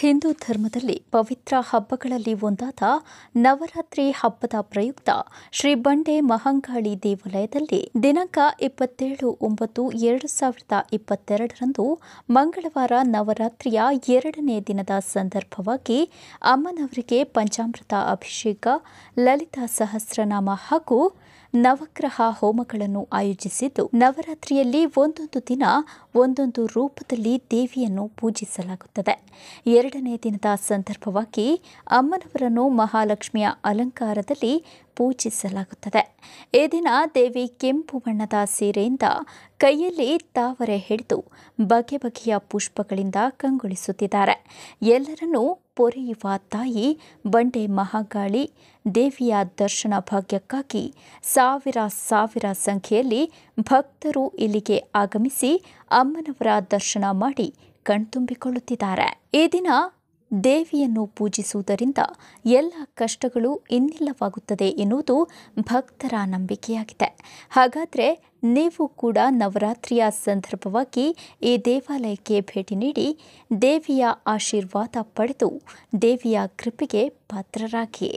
ಹಿಂದೂ ಧರ್ಮದಲ್ಲಿ ಪವಿತ್ರ ಹಬ್ಬಗಳಲ್ಲಿ ಒಂದಾದ ನವರಾತ್ರಿ ಹಬ್ಬದ ಪ್ರಯುಕ್ತ ಶ್ರೀ ಬಂಡೆ ಮಹಂಕಾಳಿ ದೇವಾಲಯದಲ್ಲಿ ದಿನಾಂಕ ಇಪ್ಪತ್ತೇಳು ಒಂಬತ್ತು ಎರಡು ಸಾವಿರದ ಇಪ್ಪತ್ತೆರಡರಂದು ಮಂಗಳವಾರ ನವರಾತ್ರಿಯ ಎರಡನೇ ದಿನದ ಸಂದರ್ಭವಾಗಿ ಅಮ್ಮನವರಿಗೆ ಪಂಚಾಮೃತ ಅಭಿಷೇಕ ಲಲಿತಾ ಸಹಸ್ರನಾಮ ಹಾಗೂ ನವಗ್ರಹ ಹೋಮಗಳನ್ನು ಆಯೋಜಿಸಿದ್ದು ನವರಾತ್ರಿಯಲ್ಲಿ ಒಂದೊಂದು ದಿನ ಒಂದೊಂದು ರೂಪದಲ್ಲಿ ದೇವಿಯನ್ನು ಪೂಜಿಸಲಾಗುತ್ತದೆ ಎರಡನೇ ದಿನದ ಸಂದರ್ಭವಾಗಿ ಅಮ್ಮನವರನ್ನು ಮಹಾಲಕ್ಷ್ಮಿಯ ಅಲಂಕಾರದಲ್ಲಿ ಪೂಜಿಸಲಾಗುತ್ತದೆ ಈ ದಿನ ದೇವಿ ಕೆಂಪು ಬಣ್ಣದ ಸೀರೆಯಿಂದ ಕೈಯಲ್ಲಿ ತಾವರೆ ಹಿಡಿದು ಬಗೆ ಬಗೆಯ ಪುಷ್ಪಗಳಿಂದ ಕಂಗೊಳಿಸುತ್ತಿದ್ದಾರೆ ಎಲ್ಲರನ್ನೂ ಪೊರೆಯುವ ತಾಯಿ ಬಂಡೆ ಮಹಾಗಾಳಿ ದೇವಿಯ ದರ್ಶನ ಭಾಗ್ಯಕ್ಕಾಗಿ ಸಾವಿರ ಸಾವಿರ ಸಂಖ್ಯೆಯಲ್ಲಿ ಭಕ್ತರು ಇಲ್ಲಿಗೆ ಆಗಮಿಸಿ ಅಮ್ಮನವರ ದರ್ಶನ ಮಾಡಿ ಕಣ್ತುಂಬಿಕೊಳ್ಳುತ್ತಿದ್ದಾರೆ ಈ ದಿನ ದೇವಿಯನ್ನು ಪೂಜಿಸುವುದರಿಂದ ಎಲ್ಲ ಕಷ್ಟಗಳು ಇನ್ನಿಲ್ಲವಾಗುತ್ತದೆ ಎನ್ನುವುದು ಭಕ್ತರ ನಂಬಿಕೆಯಾಗಿದೆ ಹಾಗಾದರೆ ನೀವು ಕೂಡ ನವರಾತ್ರಿಯ ಸಂದರ್ಭವಾಗಿ ಈ ದೇವಾಲಯಕ್ಕೆ ಭೇಟಿ ನೀಡಿ ದೇವಿಯ ಆಶೀರ್ವಾದ ಪಡೆದು ದೇವಿಯ ಕೃಪೆಗೆ ಪಾತ್ರರಾಗಿ